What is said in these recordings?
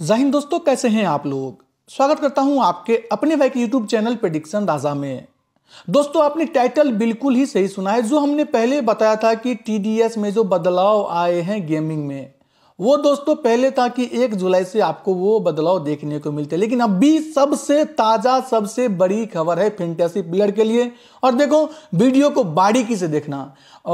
जहिंद दोस्तों कैसे हैं आप लोग स्वागत करता हूं आपके अपने भाई के यूट्यूब चैनल प्रडिक्शन राजा में दोस्तों आपने टाइटल बिल्कुल ही सही सुना है जो हमने पहले बताया था कि टीडीएस में जो बदलाव आए हैं गेमिंग में वो दोस्तों पहले था कि एक जुलाई से आपको वो बदलाव देखने को मिलते लेकिन अभी सबसे ताज़ा सबसे बड़ी खबर है फेंटेसी प्लेयर के लिए और देखो वीडियो को बारीकी से देखना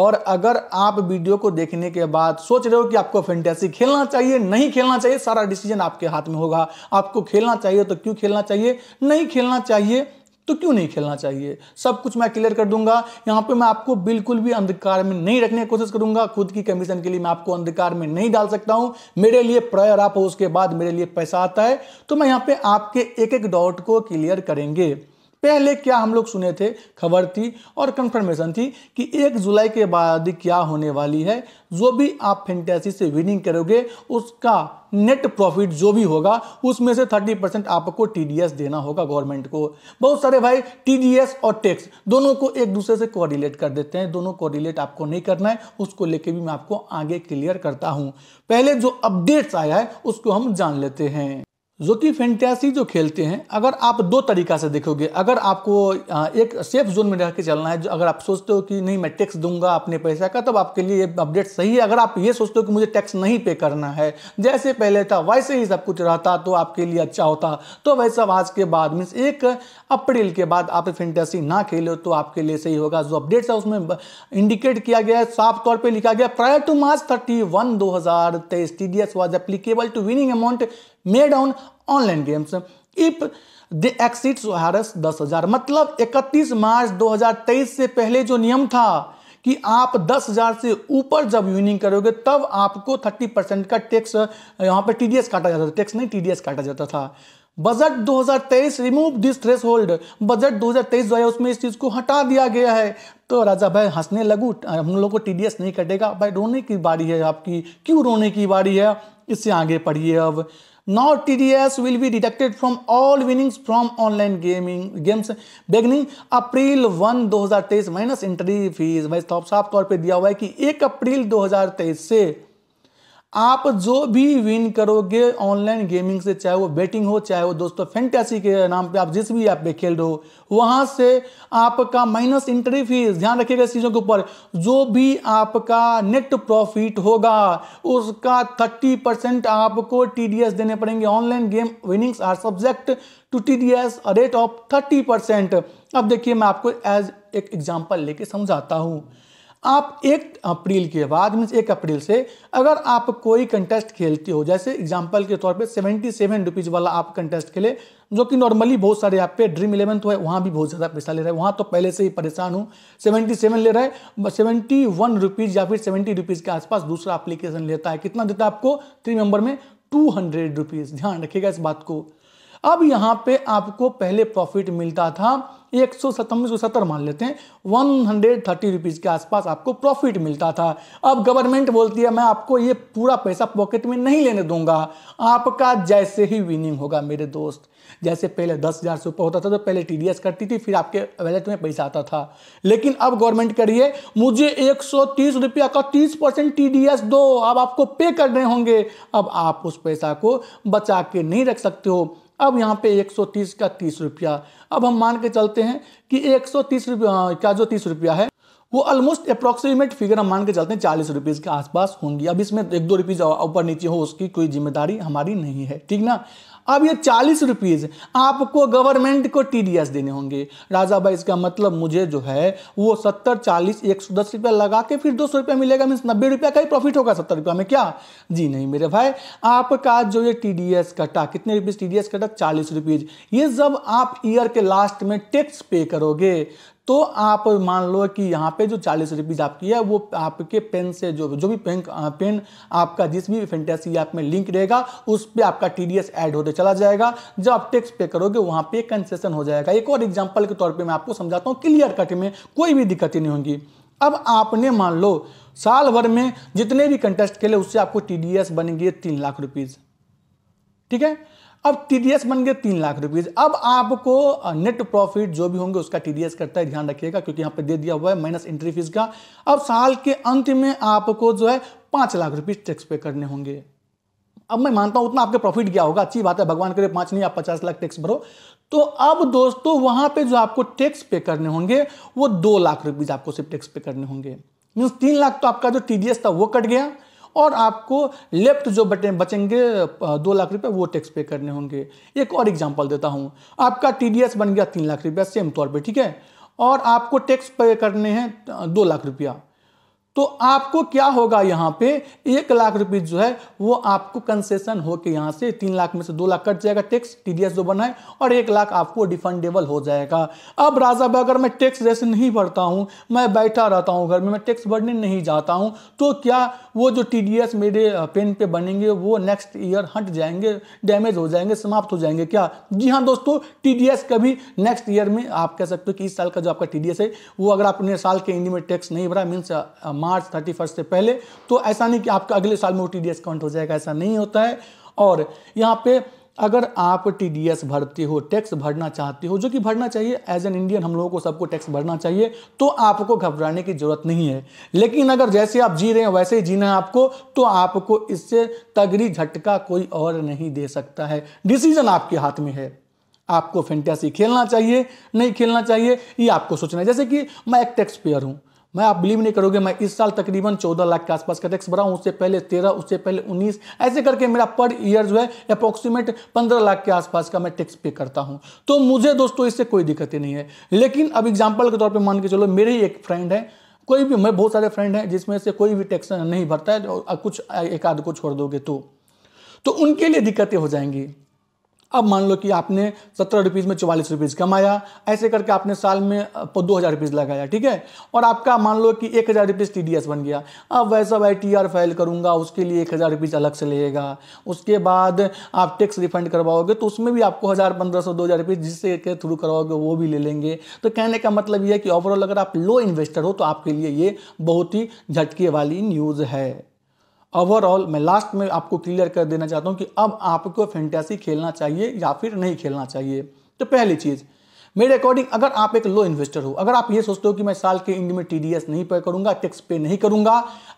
और अगर आप वीडियो को देखने के बाद सोच रहे हो कि आपको फेंटेसी खेलना चाहिए नहीं खेलना चाहिए सारा डिसीजन आपके हाथ में होगा आपको खेलना चाहिए तो क्यों खेलना चाहिए नहीं खेलना चाहिए तो क्यों नहीं खेलना चाहिए सब कुछ मैं क्लियर कर दूंगा यहाँ पे मैं आपको बिल्कुल भी अंधकार में नहीं रखने की कोशिश करूंगा खुद की कमीशन के लिए मैं आपको अंधकार में नहीं डाल सकता हूँ मेरे लिए प्रायर आप हो उसके बाद मेरे लिए पैसा आता है तो मैं यहाँ पे आपके एक एक डाउट को क्लियर करेंगे पहले क्या हम लोग सुने थे खबर थी और कंफर्मेशन थी कि एक जुलाई के बाद क्या होने वाली है जो भी आप फेंटेसी से विनिंग करोगे उसका नेट प्रॉफिट जो भी होगा उसमें से 30 परसेंट आपको टीडीएस देना होगा गवर्नमेंट को बहुत सारे भाई टीडीएस और टैक्स दोनों को एक दूसरे से कोऑर्डिनेट कर देते हैं दोनों कोऑर्डिनेट आपको नहीं करना है उसको लेके भी मैं आपको आगे क्लियर करता हूं पहले जो अपडेट्स आया है उसको हम जान लेते हैं जो कि फेंटियासी जो खेलते हैं अगर आप दो तरीका से देखोगे अगर आपको एक सेफ जोन में रह के चलना है जो अगर आप सोचते हो कि नहीं मैं टैक्स दूंगा अपने पैसा का तब आपके लिए अपडेट सही है अगर आप ये सोचते हो कि मुझे टैक्स नहीं पे करना है जैसे पहले था वैसे ही सब कुछ रहता तो आपके लिए अच्छा होता तो वैसा आज के बाद मीन्स एक अप्रैल के बाद आप फेंटियासी ना खेलो तो आपके लिए सही होगा जो अपडेट्स है उसमें इंडिकेट किया गया है साफ तौर पर लिखा गया prior to March thirty one दो हजार तेईस T D S was applicable to winning amount made on online games if they exceed सोहारस दस हजार मतलब 31 मार्च 2023 से पहले जो नियम था कि आप दस हजार से ऊपर जब यूनिंग करोगे तब आपको 30 परसेंट का टैक्स यहाँ पर टीडीएस काटा जाता था टैक्स नहीं टीडीएस काटा जाता था budget 2023 remove this threshold budget 2023 जो है उसमें इस चीज को हटा दिया गया है तो राजा भाई हंसने लगू हम लोग को टीडीएस नहीं कटेगा भाई रोने की बारी है आपकी क्यों रोने की बारी है इससे आगे पढ़िए अब D S will be deducted from all winnings from online gaming games beginning April one दो हजार तेईस माइनस एंट्री फीस भाई साफ तौर पर दिया हुआ है कि एक अप्रैल दो हजार तेईस से आप जो भी विन करोगे ऑनलाइन गेमिंग से चाहे वो बेटिंग हो चाहे वो दोस्तों फैंटेसी के नाम पे आप जिस भी ऐप पे खेल रहे हो वहां से आपका माइनस इंट्री फीस ध्यान रखिएगा इस चीज़ों के ऊपर जो भी आपका नेट प्रॉफिट होगा उसका थर्टी परसेंट आपको टी देने पड़ेंगे online game winnings are subject to T D S rate of thirty percent अब देखिए मैं आपको एज एक एग्जाम्पल लेके समझाता हूँ आप एक अप्रैल के बाद मीन्स एक अप्रैल से अगर आप कोई कंटेस्ट खेलते हो जैसे एग्जाम्पल के तौर पे सेवेंटी सेवन रुपीज़ वाला आप कंटेस्ट खेले जो कि नॉर्मली बहुत सारे आप पे ड्रीम इलेवन तो है वहाँ भी बहुत ज़्यादा पैसा ले रहे हैं वहाँ तो पहले से ही परेशान हूँ सेवेंटी सेवन ले रहा है सेवेंटी वन रुपीज़ या फिर सेवेंटी रुपीज़ के आसपास दूसरा अप्लीकेशन लेता है कितना देता है आपको थ्री मेंबर में टू हंड्रेड रुपीज़ ध्यान रखिएगा इस बात को अब यहाँ पे आपको पहले प्रॉफिट मिलता था एक सौ सौ सत्तर मान लेते हैं वन हंड्रेड थर्टी रुपीज़ के आसपास आपको प्रॉफिट मिलता था अब गवर्नमेंट बोलती है मैं आपको ये पूरा पैसा पॉकेट में नहीं लेने दूंगा आपका जैसे ही विनिंग होगा मेरे दोस्त जैसे पहले दस हज़ार से ऊपर होता था तो पहले टी करती थी फिर आपके वैलेट में पैसा आता था लेकिन अब गवर्नमेंट करिए मुझे एक सौ तीस रुपया का तीस परसेंट टी दो अब आपको पे करने होंगे अब आप उस पैसा को बचा के नहीं रख सकते हो अब यहाँ पे 130 का तीस रुपया अब हम मान के चलते हैं कि 130 रुपया हाँ, का जो तीस रुपया है वो ऑलमोस्ट अप्रोक्सीमेट फिगर हम मान के चलते हैं चालीस रुपीज़ के आसपास होंगी अब इसमें एक दो रुपीज़ ऊपर नीचे हो उसकी कोई जिम्मेदारी हमारी नहीं है ठीक ना अब ये चालीस रुपीज़ आपको गवर्नमेंट को टीडीएस देने होंगे राजा भाई इसका मतलब मुझे जो है वो सत्तर चालीस एक सौ दस रुपया लगा के फिर दो सौ रुपया मिलेगा मीन नब्बे रुपया का ही प्रॉफिट होगा सत्तर रुपया में क्या जी नहीं मेरे भाई आपका जो ये टीडीएस कटा कितने रुपीज़ टीडीएस कटा चालीस रुपीज़ ये जब आप ईयर के लास्ट में टैक्स पे करोगे तो आप मान लो कि यहाँ पे जो चालीस रुपीज़ आपकी है वो आपके पेन से जो जो भी पेन पेन आपका जिस भी फेंटेसी ऐप में लिंक रहेगा उस पर आपका टी डी ऐड होते चला जाएगा जब आप टैक्स पे करोगे वहाँ पे कंसेशन हो जाएगा एक और एग्जाम्पल के तौर पर मैं आपको समझाता हूँ क्लियर कट में कोई भी दिक्कतें नहीं होंगी अब आपने मान लो साल भर में जितने भी कंटेस्ट खेले उससे आपको टी डी एस बनेंगे तीन लाख रुपीज़ ठीक है अब टी बन गए तीन लाख रुपीज अब आपको नेट प्रॉफिट जो भी होंगे उसका टी करता है ध्यान रखिएगा क्योंकि यहाँ पे दे दिया हुआ है माइनस एंट्री फीस का अब साल के अंत में आपको जो है पांच लाख रुपीज टैक्स पे करने होंगे अब मैं मानता हूं उतना आपके प्रॉफिट गया होगा अच्छी बात है भगवान करे पांच नहीं आप पचास लाख टैक्स भरो तो अब दोस्तों वहां पे जो आपको टैक्स पे करने होंगे वो दो लाख रुपीज आपको सिर्फ टैक्स पे करने होंगे मीन्स तीन लाख तो आपका जो टीडीएस था वो कट गया और आपको लेफ्ट जो बटे बचेंगे दो लाख रुपये वो टैक्स पे करने होंगे एक और एग्जाम्पल देता हूँ आपका टी बन गया तीन लाख रुपया सेम तौर पर ठीक है और आपको टैक्स पे करने हैं दो लाख रुपया तो आपको क्या होगा यहाँ पे एक लाख रुपए जो है वो आपको कंसेशन होकर यहाँ से तीन लाख में से दो लाख कट जाएगा टैक्स टीडीएस जो बना है और एक लाख आपको डिफंडेबल हो जाएगा अब राजा भाई अगर मैं टैक्स जैसे नहीं भरता हूँ मैं बैठा रहता हूँ घर में मैं टैक्स भरने नहीं जाता हूँ तो क्या वो जो टी मेरे पेन पे बनेंगे वो नेक्स्ट ईयर हट जाएंगे डैमेज हो जाएंगे समाप्त हो जाएंगे क्या जी हाँ दोस्तों टी कभी नेक्स्ट ईयर में आप कह सकते हो कि इस साल का जो आपका टी है वो अगर आपने साल के इंड में टैक्स नहीं भरा मीन्स मार्च थर्टी फर्स्ट से पहले तो ऐसा नहीं कि आपका अगले साल में वो टी काउंट हो जाएगा ऐसा नहीं होता है और यहाँ पे अगर आप टी भरते हो टैक्स भरना चाहते हो जो कि भरना चाहिए एज एन इंडियन हम लोगों को सबको टैक्स भरना चाहिए तो आपको घबराने की ज़रूरत नहीं है लेकिन अगर जैसे आप जी रहे हैं वैसे ही जीना है आपको तो आपको इससे तगड़ी झटका कोई और नहीं दे सकता है डिसीजन आपके हाथ में है आपको फेंटेसी खेलना चाहिए नहीं खेलना चाहिए ये आपको सोचना है जैसे कि मैं एक टैक्स पेयर हूँ मैं आप बिलीव नहीं करोगे मैं इस साल तकरीबन 14 लाख के आसपास का टैक्स भरा हूँ उससे पहले 13 उससे पहले 19 ऐसे करके मेरा पर ईयर जो है अप्रोक्सीमेट 15 लाख के आसपास का मैं टैक्स पे करता हूँ तो मुझे दोस्तों इससे कोई दिक्कत ही नहीं है लेकिन अब एग्जाम्पल के तौर पर मान के चलो मेरे ही एक फ्रेंड है कोई भी मैं बहुत सारे फ्रेंड हैं जिसमें से कोई भी टैक्स नहीं भरता है कुछ एक आध को छोड़ दोगे तो, तो उनके लिए दिक्कतें हो जाएंगी अब मान लो कि आपने सत्रह रुपीज़ में चौवालीस रुपीज़ कमाया ऐसे करके आपने साल में दो हज़ार रुपीज़ लगाया ठीक है और आपका मान लो कि एक हज़ार रुपीज़ टी बन गया अब वैसा भाई टी आर फाइल करूँगा उसके लिए एक हज़ार रुपीज़ अलग से लेगा उसके बाद आप टैक्स रिफंड करवाओगे तो उसमें भी आपको हज़ार पंद्रह सौ दो हज़ार रुपीज़ जिससे के थ्रू करवाओगे वो भी ले लेंगे तो कहने का मतलब यह है कि ओवरऑल अगर आप लो इन्वेस्टर हो तो आपके लिए ये बहुत ही झटके वाली न्यूज़ है ओवरऑल मैं लास्ट में आपको क्लियर कर देना चाहता हूँ कि अब आपको फेंटेसी खेलना चाहिए या फिर नहीं खेलना चाहिए तो पहली चीज़ मेरे अकॉर्डिंग अगर आप एक लो इन्वेस्टर हो अगर आप ये सोचते हो कि मैं साल के इंड में टी नहीं पे करूंगा टैक्स पे नहीं करूंगा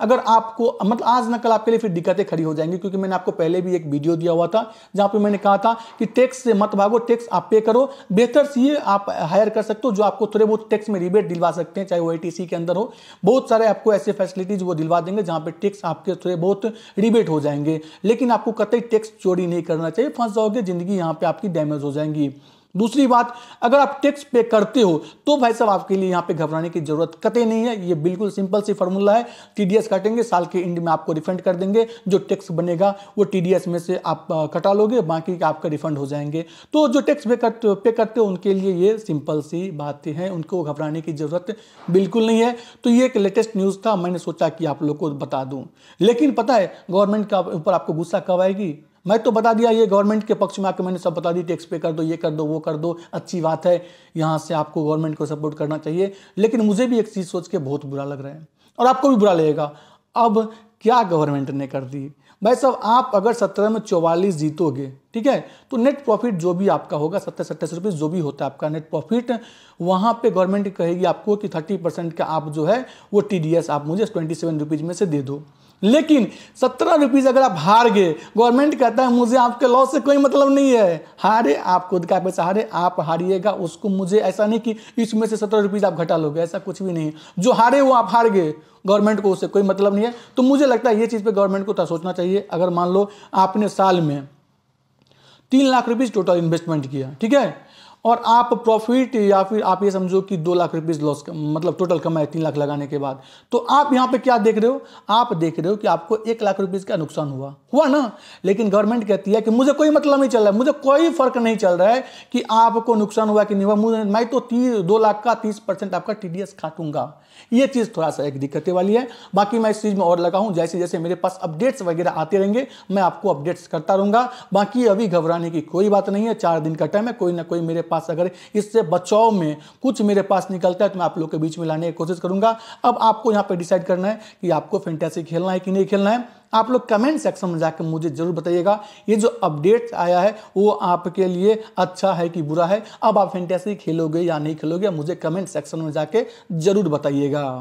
अगर आपको मतलब आज ना कल आपके लिए फिर दिक्कतें खड़ी हो जाएंगी क्योंकि मैंने आपको पहले भी एक वीडियो दिया हुआ था जहां पे मैंने कहा था कि टैक्स से मत भागो टैक्स आप पे करो बेहतर ये आप हायर कर सकते हो जो आपको थोड़े बहुत टैक्स में रिबेट दिलवा सकते हैं चाहे वो आई के अंदर हो बहुत सारे आपको ऐसे फैसिलिटीज वो दिलवा देंगे जहाँ पे टैक्स आपके थोड़े बहुत रिबेट हो जाएंगे लेकिन आपको कतई टैक्स चोरी नहीं करना चाहिए फंस जाओगे जिंदगी यहाँ पे आपकी डैमेज हो जाएंगी दूसरी बात अगर आप टैक्स पे करते हो तो भाई साहब आपके लिए यहाँ पे घबराने की जरूरत कतई नहीं है ये बिल्कुल सिंपल सी फॉर्मूला है टीडीएस काटेंगे साल के एंड में आपको रिफंड कर देंगे जो टैक्स बनेगा वो टीडीएस में से आप कटा लोगे बाकी आपका रिफंड हो जाएंगे तो जो टैक्स पे करते पे करते हो उनके लिए ये सिंपल सी बातें हैं उनको घबराने की जरूरत बिल्कुल नहीं है तो ये एक लेटेस्ट न्यूज़ था मैंने सोचा कि आप लोग को बता दूँ लेकिन पता है गवर्नमेंट का ऊपर आपको गुस्सा कब आएगी मैं तो बता दिया ये गवर्नमेंट के पक्ष में आके मैंने सब बता दी टैक्स पे कर दो ये कर दो वो कर दो अच्छी बात है यहाँ से आपको गवर्नमेंट को सपोर्ट करना चाहिए लेकिन मुझे भी एक चीज़ सोच के बहुत बुरा लग रहा है और आपको भी बुरा लगेगा अब क्या गवर्नमेंट ने कर दी भाई साहब आप अगर सत्रह में चौवालीस जीतोगे ठीक है तो नेट प्रॉफिट जो भी आपका होगा सत्तर सत्ताईस रुपये जो भी होता है आपका नेट प्रॉफिट वहाँ पे गवर्नमेंट कहेगी आपको कि थर्टी परसेंट का आप जो है वो टी आप मुझे ट्वेंटी सेवन रुपीज़ में से दे दो लेकिन सत्रह रुपीज़ अगर आप हार गए गवर्नमेंट कहता है मुझे आपके लॉस से कोई मतलब नहीं है हारे आप खुद का पैसा हारे आप हारिएगा उसको मुझे ऐसा नहीं कि इसमें से सत्रह रुपीज़ आप घटा लोगे ऐसा कुछ भी नहीं जो हारे वो आप हार गए गवर्नमेंट को उससे कोई मतलब नहीं है तो मुझे लगता है ये चीज़ पर गवर्नमेंट को सोचना चाहिए अगर मान लो आपने साल में तीन लाख रुपीज टोटल इन्वेस्टमेंट किया ठीक है और आप प्रॉफिट या फिर आप ये समझो कि दो लाख रुपीज़ लॉस मतलब टोटल कमाए तीन लाख लगाने के बाद तो आप यहाँ पे क्या देख रहे हो आप देख रहे हो कि आपको एक लाख रुपीज़ का नुकसान हुआ हुआ ना लेकिन गवर्नमेंट कहती है कि मुझे कोई मतलब नहीं चल रहा है मुझे कोई फर्क नहीं चल रहा है कि आपको नुकसान हुआ कि नहीं हुआ मुझे मैं तो तीस दो लाख का तीस परसेंट आपका टी काटूंगा ये चीज़ थोड़ा सा एक दिक्कत वाली है बाकी मैं इस चीज़ में और लगा हूं जैसे जैसे मेरे पास अपडेट्स वगैरह आते रहेंगे मैं आपको अपडेट्स करता रहूंगा बाकी अभी घबराने की कोई बात नहीं है चार दिन का टाइम है कोई ना कोई मेरे पास पास अगर इससे बचाव में कुछ मेरे पास निकलता है तो मैं आप लोग के बीच में लाने की कोशिश करूंगा अब आपको यहाँ पे डिसाइड करना है कि आपको फेंटेसी खेलना है कि नहीं खेलना है आप लोग कमेंट सेक्शन में जाकर मुझे जरूर बताइएगा ये जो अपडेट आया है वो आपके लिए अच्छा है कि बुरा है अब आप फेंटेसी खेलोगे या नहीं खेलोगे मुझे कमेंट सेक्शन में जाके जरूर बताइएगा